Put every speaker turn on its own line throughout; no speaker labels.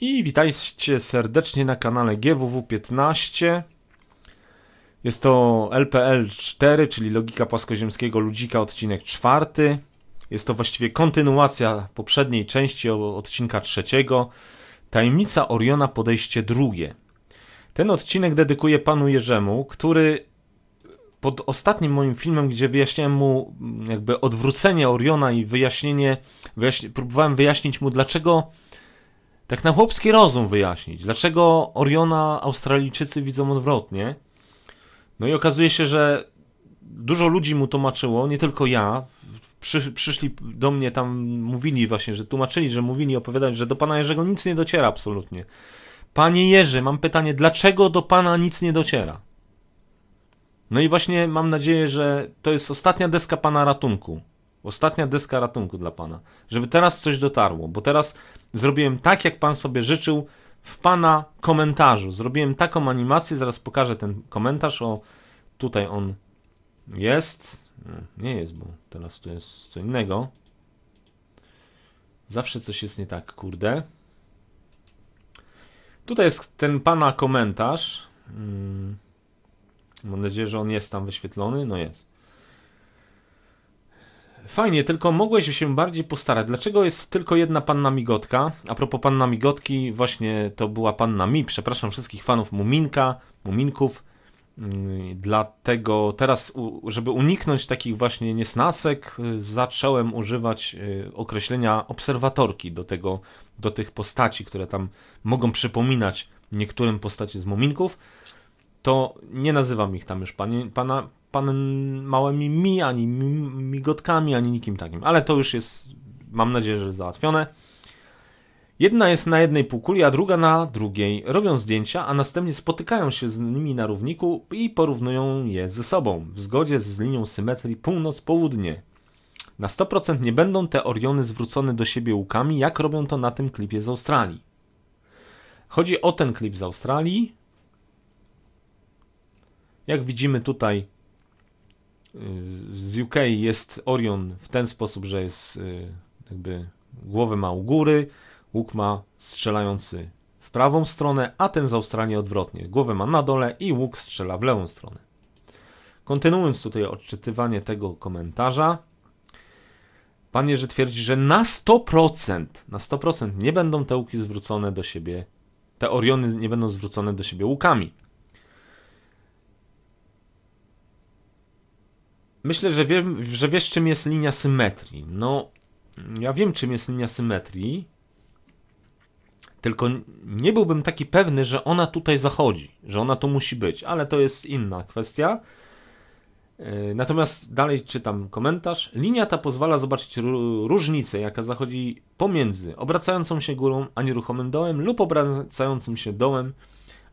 I witajcie serdecznie na kanale GWW15. Jest to LPL4, czyli Logika Płaskoziemskiego Ludzika, odcinek czwarty. Jest to właściwie kontynuacja poprzedniej części odcinka trzeciego. Tajemnica Oriona podejście drugie. Ten odcinek dedykuję panu Jerzemu, który pod ostatnim moim filmem, gdzie wyjaśniałem mu mm, jakby odwrócenie Oriona i wyjaśnienie, wyjaśni, próbowałem wyjaśnić mu dlaczego tak na chłopski rozum wyjaśnić, dlaczego Oriona Australijczycy widzą odwrotnie. No i okazuje się, że dużo ludzi mu tłumaczyło, nie tylko ja. Przy, przyszli do mnie tam, mówili właśnie, że tłumaczyli, że mówili, opowiadać, że do pana Jerzego nic nie dociera absolutnie. Panie Jerzy, mam pytanie, dlaczego do pana nic nie dociera? No i właśnie mam nadzieję, że to jest ostatnia deska pana ratunku. Ostatnia deska ratunku dla Pana. Żeby teraz coś dotarło, bo teraz zrobiłem tak, jak Pan sobie życzył w Pana komentarzu. Zrobiłem taką animację, zaraz pokażę ten komentarz. O, tutaj on jest. Hmm, nie jest, bo teraz tu jest co innego. Zawsze coś jest nie tak, kurde. Tutaj jest ten Pana komentarz. Hmm, mam nadzieję, że on jest tam wyświetlony. No jest. Fajnie, tylko mogłeś się bardziej postarać. Dlaczego jest tylko jedna panna migotka? A propos panna migotki, właśnie to była panna mi. Przepraszam wszystkich fanów Muminka, Muminków. Mm, dlatego teraz, żeby uniknąć takich właśnie niesnasek, y, zacząłem używać y, określenia obserwatorki do, tego, do tych postaci, które tam mogą przypominać niektórym postaci z Muminków to nie nazywam ich tam już pana, pan małymi mi, ani migotkami, ani nikim takim. Ale to już jest, mam nadzieję, że załatwione. Jedna jest na jednej półkuli, a druga na drugiej. Robią zdjęcia, a następnie spotykają się z nimi na równiku i porównują je ze sobą, w zgodzie z linią symetrii północ-południe. Na 100% nie będą te Oriony zwrócone do siebie łukami, jak robią to na tym klipie z Australii. Chodzi o ten klip z Australii, jak widzimy tutaj y, z UK jest Orion w ten sposób, że jest y, jakby głowę ma u góry, łuk ma strzelający w prawą stronę, a ten z Australii odwrotnie. Głowę ma na dole i łuk strzela w lewą stronę. Kontynuując tutaj odczytywanie tego komentarza, pan Jerzy twierdzi, że na 100%, na 100% nie będą te łuki zwrócone do siebie, te Oriony nie będą zwrócone do siebie łukami. Myślę, że wiem, że wiesz, czym jest linia symetrii. No, ja wiem, czym jest linia symetrii, tylko nie byłbym taki pewny, że ona tutaj zachodzi, że ona tu musi być, ale to jest inna kwestia. E, natomiast dalej czytam komentarz. Linia ta pozwala zobaczyć różnicę, jaka zachodzi pomiędzy obracającą się górą a nieruchomym dołem lub obracającym się dołem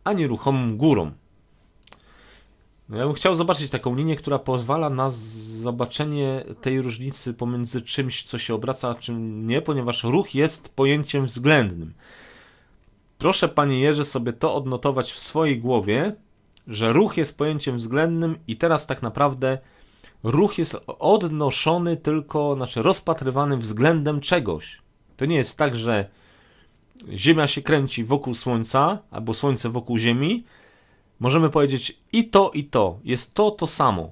a nieruchomą górą. No ja bym chciał zobaczyć taką linię, która pozwala na zobaczenie tej różnicy pomiędzy czymś, co się obraca, a czym nie, ponieważ ruch jest pojęciem względnym. Proszę panie Jerzy sobie to odnotować w swojej głowie, że ruch jest pojęciem względnym i teraz tak naprawdę ruch jest odnoszony tylko, znaczy rozpatrywany względem czegoś. To nie jest tak, że Ziemia się kręci wokół Słońca albo Słońce wokół Ziemi, możemy powiedzieć i to, i to. Jest to to samo.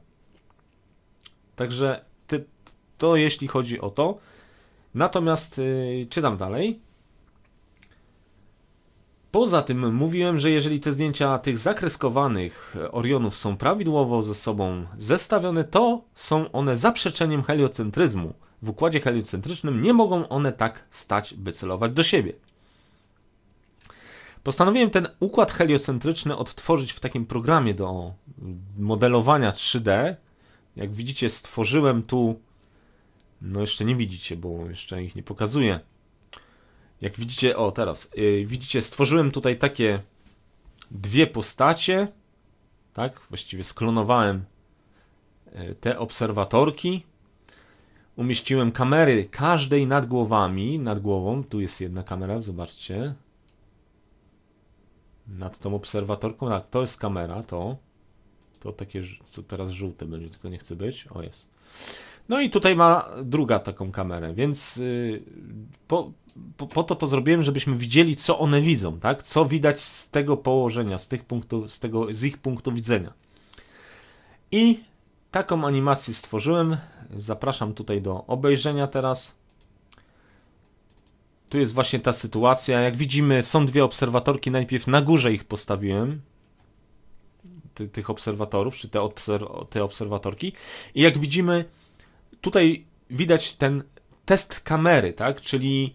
Także ty, to jeśli chodzi o to. Natomiast yy, czytam dalej. Poza tym mówiłem, że jeżeli te zdjęcia tych zakreskowanych y, orionów są prawidłowo ze sobą zestawione, to są one zaprzeczeniem heliocentryzmu. W układzie heliocentrycznym nie mogą one tak stać, by celować do siebie. Postanowiłem ten układ heliocentryczny odtworzyć w takim programie do modelowania 3D. Jak widzicie, stworzyłem tu. No, jeszcze nie widzicie, bo jeszcze ich nie pokazuję. Jak widzicie, o teraz, yy, widzicie, stworzyłem tutaj takie dwie postacie. Tak, właściwie sklonowałem y, te obserwatorki. Umieściłem kamery każdej nad głowami, nad głową. Tu jest jedna kamera, zobaczcie nad tą obserwatorką. Tak, to jest kamera, to. To takie, co teraz żółte będzie, tylko nie chce być. O, jest. No i tutaj ma druga taką kamerę, więc y, po, po, po, to to zrobiłem, żebyśmy widzieli, co one widzą, tak? Co widać z tego położenia, z, tych punktu, z, tego, z ich punktu widzenia. I taką animację stworzyłem. Zapraszam tutaj do obejrzenia teraz tu jest właśnie ta sytuacja. Jak widzimy, są dwie obserwatorki. Najpierw na górze ich postawiłem, ty, tych obserwatorów, czy te, te obserwatorki. I jak widzimy, tutaj widać ten test kamery, tak? Czyli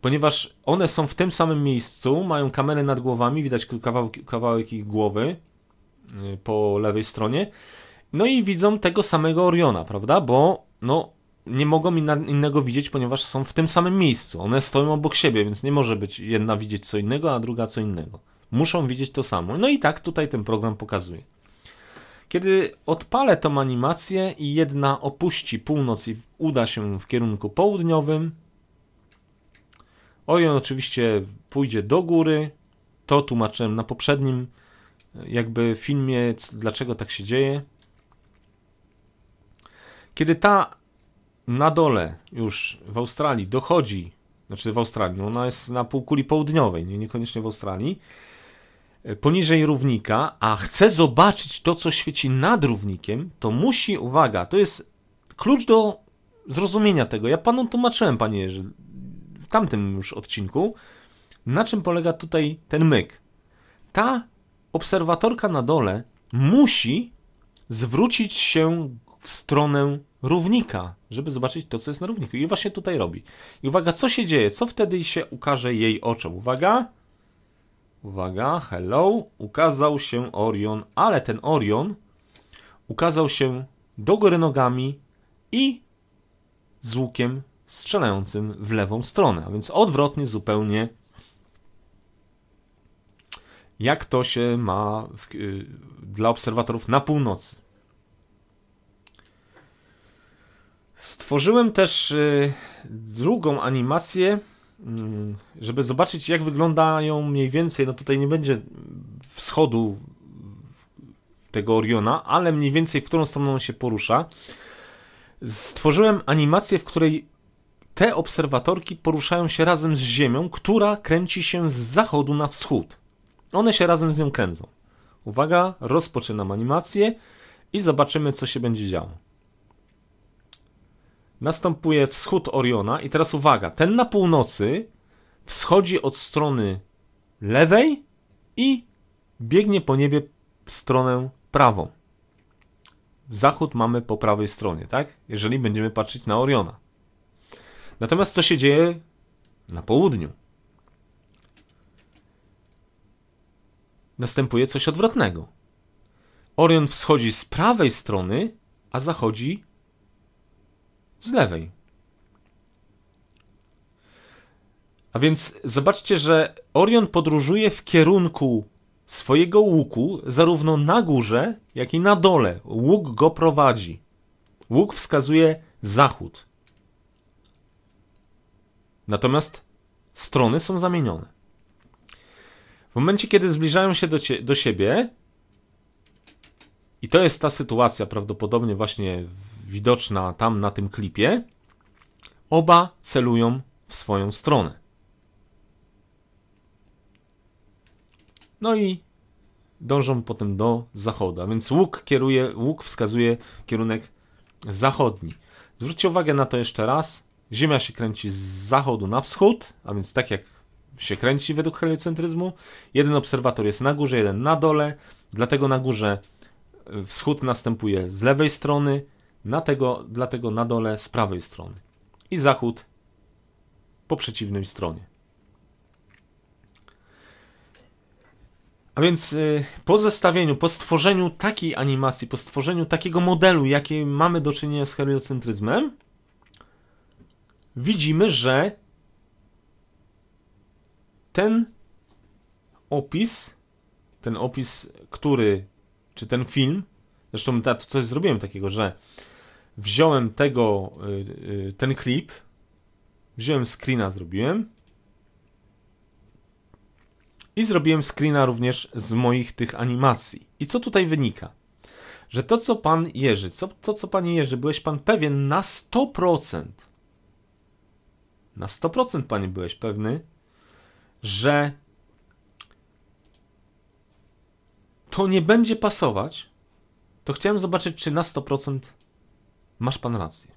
ponieważ one są w tym samym miejscu, mają kamery nad głowami, widać kawałek, kawałek ich głowy y, po lewej stronie. No i widzą tego samego Oriona, prawda? Bo no, nie mogą inna, innego widzieć, ponieważ są w tym samym miejscu. One stoją obok siebie, więc nie może być jedna widzieć co innego, a druga co innego. Muszą widzieć to samo. No i tak tutaj ten program pokazuje. Kiedy odpalę tą animację i jedna opuści północ i uda się w kierunku południowym, Orion oczywiście pójdzie do góry. To tłumaczyłem na poprzednim jakby filmie, dlaczego tak się dzieje. Kiedy ta na dole już w Australii dochodzi, znaczy w Australii, no ona jest na półkuli południowej, nie, niekoniecznie w Australii, e, poniżej równika, a chce zobaczyć to, co świeci nad równikiem, to musi, uwaga, to jest klucz do zrozumienia tego. Ja panu tłumaczyłem, panie Jerzy, w tamtym już odcinku, na czym polega tutaj ten myk. Ta obserwatorka na dole musi zwrócić się w stronę równika, żeby zobaczyć to, co jest na równiku. I właśnie tutaj robi. I uwaga, co się dzieje? Co wtedy się ukaże jej oczom? Uwaga. Uwaga, hello. Ukazał się Orion, ale ten Orion ukazał się do góry nogami i z łukiem strzelającym w lewą stronę, a więc odwrotnie zupełnie jak to się ma w, y, dla obserwatorów na północy. Stworzyłem też y, drugą animację, mm, żeby zobaczyć, jak wyglądają mniej więcej. No tutaj nie będzie wschodu tego Oriona, ale mniej więcej w którą stronę on się porusza. Stworzyłem animację, w której te obserwatorki poruszają się razem z Ziemią, która kręci się z zachodu na wschód. One się razem z nią kręcą. Uwaga, rozpoczynam animację i zobaczymy, co się będzie działo następuje wschód Oriona i teraz uwaga, ten na północy wschodzi od strony lewej i biegnie po niebie w stronę prawą. Zachód mamy po prawej stronie, tak? Jeżeli będziemy patrzeć na Oriona. Natomiast co się dzieje na południu? Następuje coś odwrotnego. Orion wschodzi z prawej strony, a zachodzi z lewej. A więc zobaczcie, że Orion podróżuje w kierunku swojego łuku, zarówno na górze, jak i na dole. Łuk go prowadzi. Łuk wskazuje zachód. Natomiast strony są zamienione. W momencie, kiedy zbliżają się do, do siebie, i to jest ta sytuacja prawdopodobnie właśnie widoczna tam na tym klipie, oba celują w swoją stronę. No i dążą potem do zachodu, a więc łuk, kieruje, łuk wskazuje kierunek zachodni. Zwróćcie uwagę na to jeszcze raz. Ziemia się kręci z zachodu na wschód, a więc tak jak się kręci według heliocentryzmu. Jeden obserwator jest na górze, jeden na dole, dlatego na górze wschód następuje z lewej strony, na tego, dlatego na dole z prawej strony i zachód po przeciwnej stronie. A więc y, po zestawieniu, po stworzeniu takiej animacji, po stworzeniu takiego modelu, jaki mamy do czynienia z heliocentryzmem, widzimy, że ten opis, ten opis, który, czy ten film, zresztą to coś zrobiłem takiego, że wziąłem tego, y, y, ten klip, wziąłem screena, zrobiłem i zrobiłem screena również z moich tych animacji. I co tutaj wynika? Że to, co pan Jerzy, co, to, co panie Jerzy, byłeś pan pewien na 100%, na 100% panie byłeś pewny, że to nie będzie pasować, to chciałem zobaczyć, czy na 100% Masz pan rację.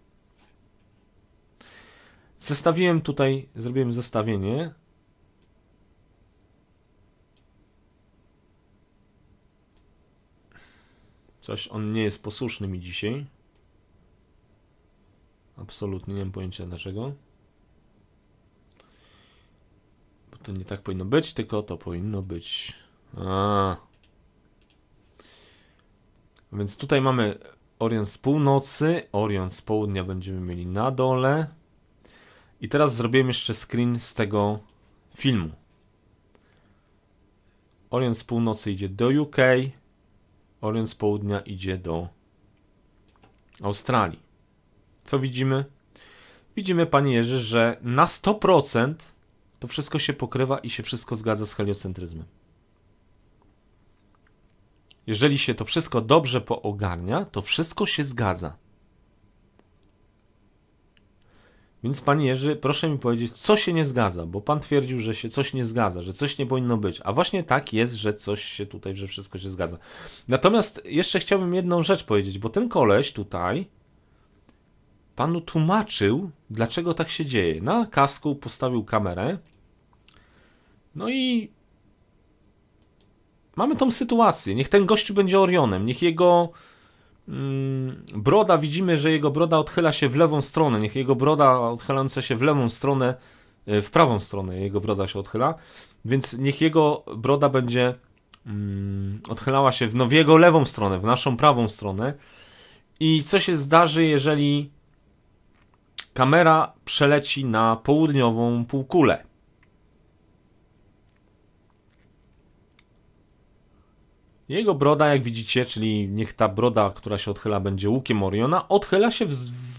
Zestawiłem tutaj, zrobiłem zestawienie. Coś, on nie jest posłuszny mi dzisiaj. Absolutnie nie mam pojęcia dlaczego. Bo to nie tak powinno być, tylko to powinno być. A. Więc tutaj mamy Orion z północy, Orion z południa będziemy mieli na dole. I teraz zrobiłem jeszcze screen z tego filmu. Orion z północy idzie do UK, Orion z południa idzie do Australii. Co widzimy? Widzimy, panie Jerzy, że na 100% to wszystko się pokrywa i się wszystko zgadza z heliocentryzmem jeżeli się to wszystko dobrze poogarnia, to wszystko się zgadza. Więc panie Jerzy, proszę mi powiedzieć, co się nie zgadza, bo pan twierdził, że się coś nie zgadza, że coś nie powinno być, a właśnie tak jest, że coś się tutaj, że wszystko się zgadza. Natomiast jeszcze chciałbym jedną rzecz powiedzieć, bo ten koleś tutaj panu tłumaczył, dlaczego tak się dzieje. Na kasku postawił kamerę, no i Mamy tą sytuację. Niech ten gościu będzie Orionem, niech jego mm, broda, widzimy, że jego broda odchyla się w lewą stronę, niech jego broda odchylająca się w lewą stronę, e, w prawą stronę jego broda się odchyla, więc niech jego broda będzie mm, odchylała się w, no, w jego lewą stronę, w naszą prawą stronę. I co się zdarzy, jeżeli kamera przeleci na południową półkulę? Jego broda, jak widzicie, czyli niech ta broda, która się odchyla, będzie łukiem Oriona, odchyla się w,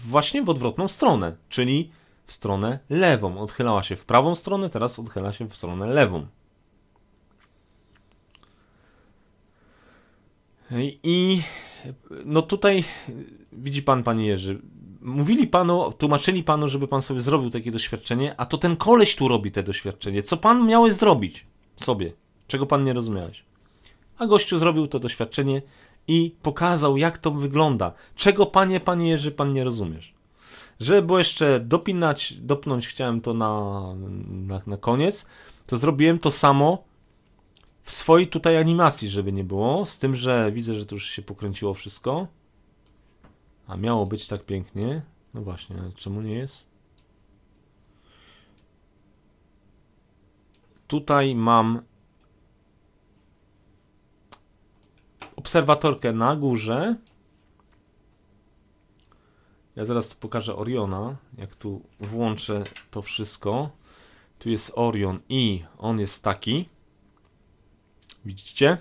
właśnie w odwrotną stronę, czyli w stronę lewą. Odchylała się w prawą stronę, teraz odchyla się w stronę lewą. I no tutaj widzi pan, panie Jerzy, mówili panu, tłumaczyli panu, żeby pan sobie zrobił takie doświadczenie, a to ten koleś tu robi te doświadczenie. Co pan miałeś zrobić sobie? Czego pan nie rozumiałeś? A gościu zrobił to doświadczenie i pokazał, jak to wygląda. Czego, panie, panie Jerzy, pan nie rozumiesz? Żeby jeszcze dopinać, dopnąć chciałem to na, na, na koniec, to zrobiłem to samo w swojej tutaj animacji, żeby nie było. Z tym, że widzę, że tu już się pokręciło wszystko. A miało być tak pięknie. No właśnie, czemu nie jest? Tutaj mam obserwatorkę na górze. Ja zaraz tu pokażę Oriona, jak tu włączę to wszystko. Tu jest Orion i on jest taki. Widzicie?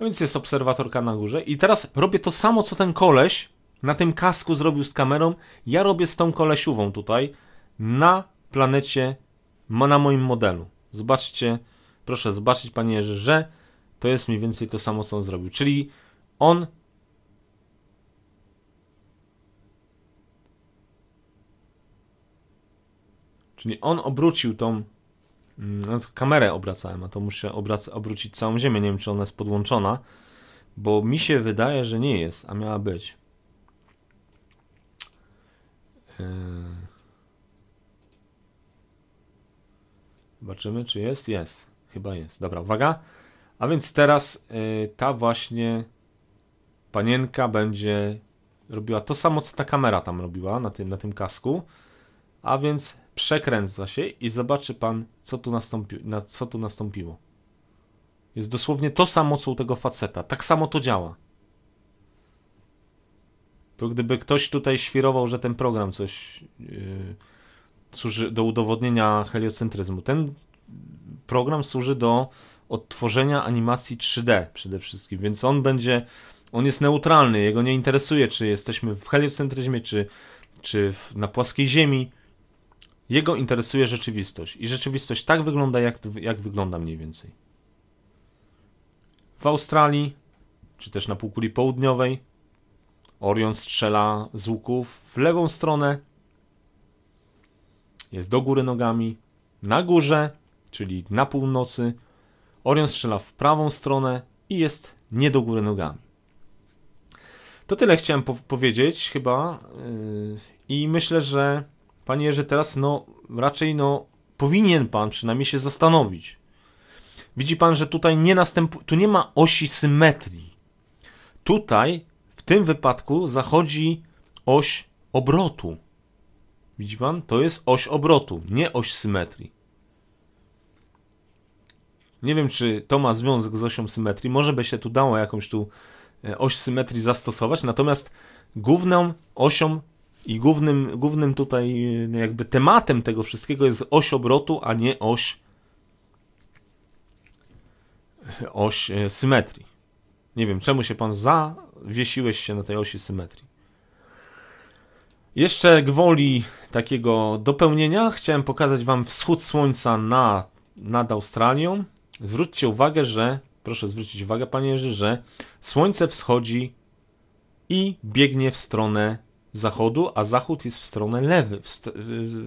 A więc jest obserwatorka na górze. I teraz robię to samo, co ten koleś na tym kasku zrobił z kamerą. Ja robię z tą kolesiową tutaj na planecie, na moim modelu. Zobaczcie, proszę zobaczyć, panie Jerzy, że to jest mniej więcej to samo, co on zrobił. Czyli on. Czyli on obrócił tą. No, kamerę obracałem, a to muszę obrac- obrócić całą ziemię. Nie wiem, czy ona jest podłączona, bo mi się wydaje, że nie jest, a miała być. Yy... Zobaczymy, czy jest. Jest. Chyba jest. Dobra, uwaga. A więc teraz y, ta właśnie panienka będzie robiła to samo, co ta kamera tam robiła na tym, na tym kasku. A więc przekręca się i zobaczy pan, co tu, nastąpi, na, co tu nastąpiło. Jest dosłownie to samo, co u tego faceta. Tak samo to działa. To gdyby ktoś tutaj świrował, że ten program coś yy, służy do udowodnienia heliocentryzmu. Ten program służy do odtworzenia animacji 3D przede wszystkim, więc on będzie, on jest neutralny, jego nie interesuje, czy jesteśmy w heliocentryzmie, czy, czy na płaskiej ziemi. Jego interesuje rzeczywistość i rzeczywistość tak wygląda, jak, jak wygląda mniej więcej. W Australii, czy też na półkuli południowej, Orion strzela z łuków w lewą stronę, jest do góry nogami, na górze, czyli na północy, Orion strzela w prawą stronę i jest nie do góry nogami. To tyle chciałem po powiedzieć chyba yy, i myślę, że panie Jerzy teraz no raczej no powinien pan przynajmniej się zastanowić. Widzi pan, że tutaj nie następuje, tu nie ma osi symetrii. Tutaj w tym wypadku zachodzi oś obrotu. Widzi pan? To jest oś obrotu, nie oś symetrii. Nie wiem, czy to ma związek z osią symetrii. Może by się tu dało jakąś tu e, oś symetrii zastosować, natomiast główną osią i głównym, głównym tutaj e, jakby tematem tego wszystkiego jest oś obrotu, a nie oś oś e, symetrii. Nie wiem, czemu się pan zawiesiłeś się na tej osi symetrii. Jeszcze gwoli takiego dopełnienia chciałem pokazać wam wschód słońca na, nad Australią zwróćcie uwagę, że, proszę zwrócić uwagę, panie Jerzy, że słońce wschodzi i biegnie w stronę zachodu, a zachód jest w stronę lewy, w, st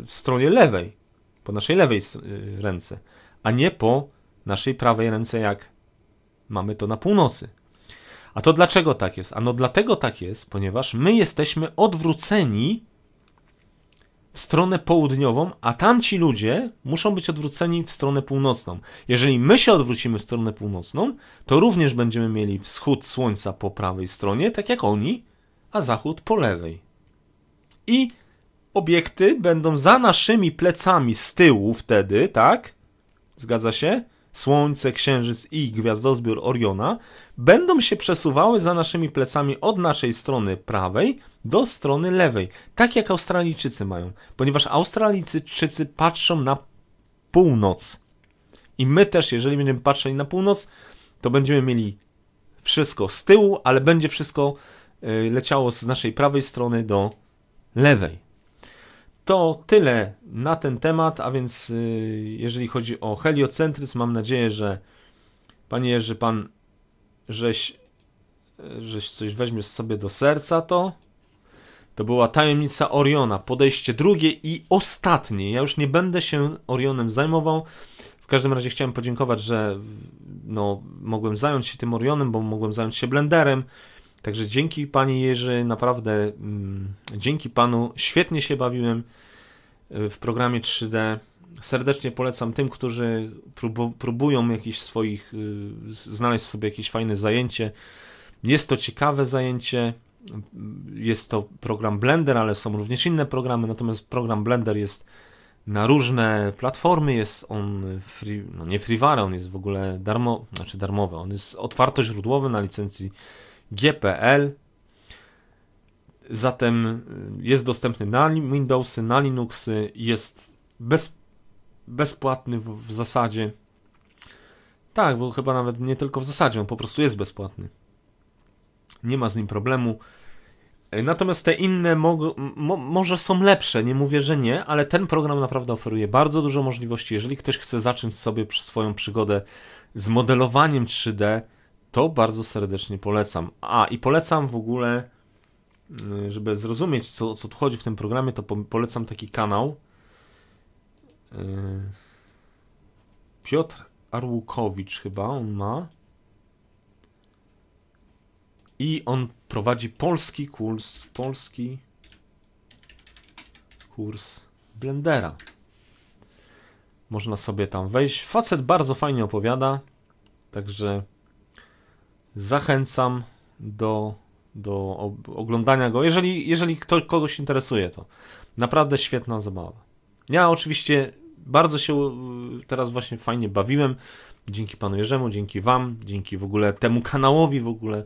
w stronie lewej, po naszej lewej y, ręce, a nie po naszej prawej ręce, jak mamy to na północy. A to dlaczego tak jest? Ano dlatego tak jest, ponieważ my jesteśmy odwróceni w stronę południową, a tamci ludzie muszą być odwróceni w stronę północną. Jeżeli my się odwrócimy w stronę północną, to również będziemy mieli wschód słońca po prawej stronie, tak jak oni, a zachód po lewej. I obiekty będą za naszymi plecami z tyłu wtedy, tak? Zgadza się? Słońce, Księżyc i gwiazdozbiór Oriona będą się przesuwały za naszymi plecami od naszej strony prawej do strony lewej, tak jak Australijczycy mają, ponieważ Australijczycy patrzą na północ. I my też, jeżeli będziemy patrzeli na północ, to będziemy mieli wszystko z tyłu, ale będzie wszystko y, leciało z naszej prawej strony do lewej. To tyle na ten temat, a więc y, jeżeli chodzi o heliocentryzm, mam nadzieję, że panie Jerzy, pan żeś, y, żeś coś weźmiesz sobie do serca to. To była tajemnica Oriona, podejście drugie i ostatnie. Ja już nie będę się Orionem zajmował. W każdym razie chciałem podziękować, że no, mogłem zająć się tym Orionem, bo mogłem zająć się blenderem. Także dzięki Pani Jerzy, naprawdę mm, dzięki Panu, świetnie się bawiłem e, w programie 3D. Serdecznie polecam tym, którzy prób próbują jakiś swoich, y, znaleźć sobie jakieś fajne zajęcie. Jest to ciekawe zajęcie, jest to program Blender, ale są również inne programy, natomiast program Blender jest na różne platformy, jest on free, no nie freeware, on jest w ogóle darmo, znaczy darmowy, on jest otwarto źródłowy na licencji GPL, zatem y, jest dostępny na Windowsy, na Linuxy, jest bez, bezpłatny w, w zasadzie, tak, bo chyba nawet nie tylko w zasadzie, on po prostu jest bezpłatny nie ma z nim problemu. E, natomiast te inne mo mo może są lepsze, nie mówię, że nie, ale ten program naprawdę oferuje bardzo dużo możliwości. Jeżeli ktoś chce zacząć sobie swoją przygodę z modelowaniem 3D, to bardzo serdecznie polecam. A i polecam w ogóle, mm, żeby zrozumieć, co, co tu chodzi w tym programie, to po polecam taki kanał. E, Piotr Arłukowicz chyba on ma. I on prowadzi polski kurs, polski kurs Blendera. Można sobie tam wejść. Facet bardzo fajnie opowiada, także zachęcam do, do oglądania go, jeżeli, jeżeli ktoś, kogoś interesuje to. Naprawdę świetna zabawa. Ja oczywiście bardzo się y, teraz właśnie fajnie bawiłem. Dzięki panu Jerzemu, dzięki wam, dzięki w ogóle temu kanałowi w ogóle.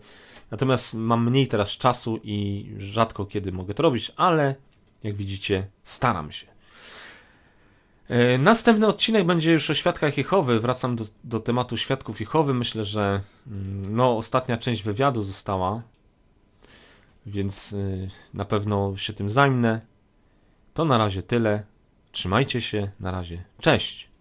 Natomiast mam mniej teraz czasu i rzadko kiedy mogę to robić, ale jak widzicie, staram się. E, następny odcinek będzie już o świadkach Jehowy. Wracam do, do tematu świadków Jehowy. Myślę, że mm, no, ostatnia część wywiadu została, więc y, na pewno się tym zajmę. To na razie tyle. Trzymajcie się, na razie. Cześć!